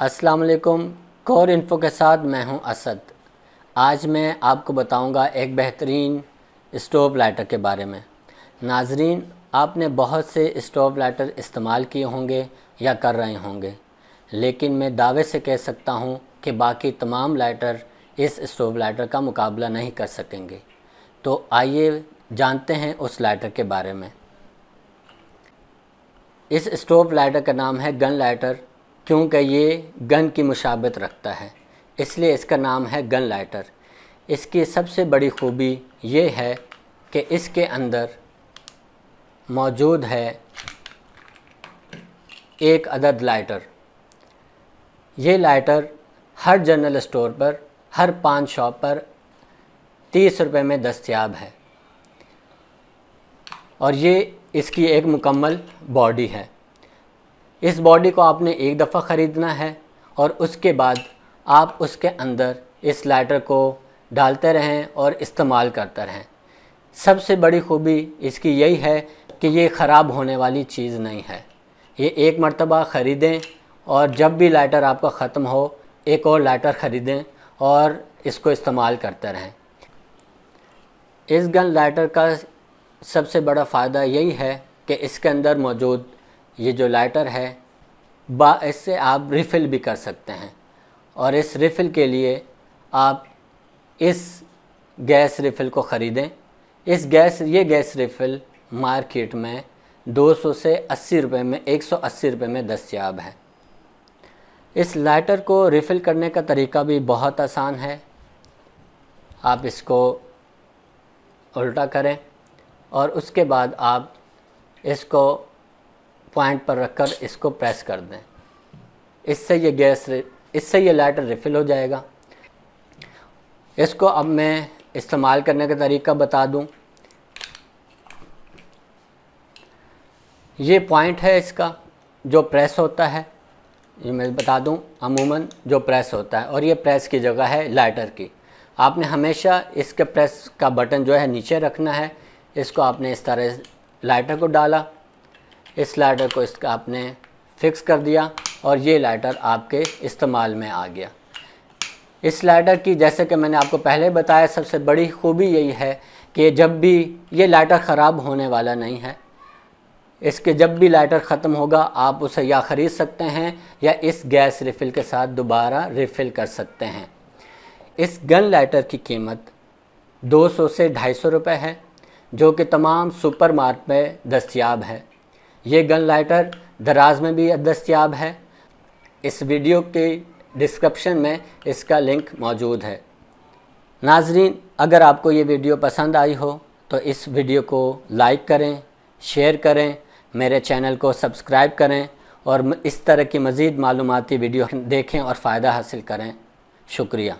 अस्सलाम वालेकुम core info के साथ मैं हूं असद आज मैं आपको बताऊंगा एक बेहतरीन स्टोव लाइटर के बारे में नाजरीन आपने बहुत से स्टोव लाइटर इस्तेमाल किए होंगे या कर रहे होंगे लेकिन मैं दावे से कह सकता हूं कि बाकी तमाम लाइटर इस स्टोव लाइटर का मुकाबला नहीं कर सकेंगे तो आइए जानते हैं उस लाइटर के बारे में इस स्टोव लाइटर का नाम है गन लाइटर क्योंकि ये गन की मुशाबत रखता है इसलिए इसका नाम है गन लाइटर इसकी सबसे बड़ी खूबी ये है कि इसके अंदर मौजूद है एक अदद लाइटर ये लाइटर हर जनरल स्टोर पर हर पान शॉप पर तीस रुपये में दस्तियाब है और ये इसकी एक मुकम्मल बॉडी है इस बॉडी को आपने एक दफ़ा ख़रीदना है और उसके बाद आप उसके अंदर इस लाइटर को डालते रहें और इस्तेमाल करते रहें सबसे बड़ी खूबी इसकी यही है कि ये ख़राब होने वाली चीज़ नहीं है ये एक मरतबा ख़रीदें और जब भी लाइटर आपका ख़त्म हो एक और लाइटर ख़रीदें और इसको इस्तेमाल करते रहें इस गन लाइटर का सबसे बड़ा फ़ायदा यही है कि इसके अंदर मौजूद ये जो लाइटर है बा इससे आप रिफ़िल भी कर सकते हैं और इस रिफ़िल के लिए आप इस गैस रिफ़िल को ख़रीदें इस गैस ये गैस रिफ़िल मार्केट में 200 से 80 रुपए में 180 रुपए में दस्याब है इस लाइटर को रिफ़िल करने का तरीका भी बहुत आसान है आप इसको उल्टा करें और उसके बाद आप इसको पॉइंट पर रखकर इसको प्रेस कर दें इससे ये गैस इससे ये लाइटर रिफ़िल हो जाएगा इसको अब मैं इस्तेमाल करने का तरीका बता दूं ये पॉइंट है इसका जो प्रेस होता है ये मैं बता दूं अमूमन जो प्रेस होता है और ये प्रेस की जगह है लाइटर की आपने हमेशा इसके प्रेस का बटन जो है नीचे रखना है इसको आपने इस तरह लाइटर को डाला इस लाइटर को इसका आपने फिक्स कर दिया और ये लाइटर आपके इस्तेमाल में आ गया इस लाइटर की जैसे कि मैंने आपको पहले बताया सबसे बड़ी खूबी यही है कि जब भी ये लाइटर ख़राब होने वाला नहीं है इसके जब भी लाइटर ख़त्म होगा आप उसे या ख़रीद सकते हैं या इस गैस रिफ़िल के साथ दोबारा रिफ़िल कर सकते हैं इस गन लाइटर की कीमत 200 से 250 रुपए है जो कि तमाम सुपरमार्केट में दस्तियाब है ये गन लाइटर दराज में भी दस्तियाब है इस वीडियो के डिस्क्रिप्शन में इसका लिंक मौजूद है नाजरीन अगर आपको ये वीडियो पसंद आई हो तो इस वीडियो को लाइक करें शेयर करें मेरे चैनल को सब्सक्राइब करें और इस तरह की मज़ीद मालूमती वीडियो देखें और फ़ायदा हासिल करें शुक्रिया